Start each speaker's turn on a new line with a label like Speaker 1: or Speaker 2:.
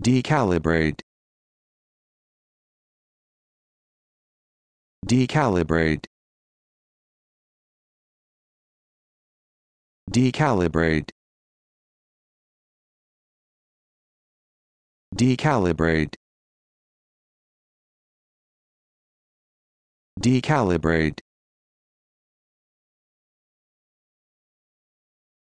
Speaker 1: Decalibrate. Decalibrate. Decalibrate. Decalibrate. Decalibrate.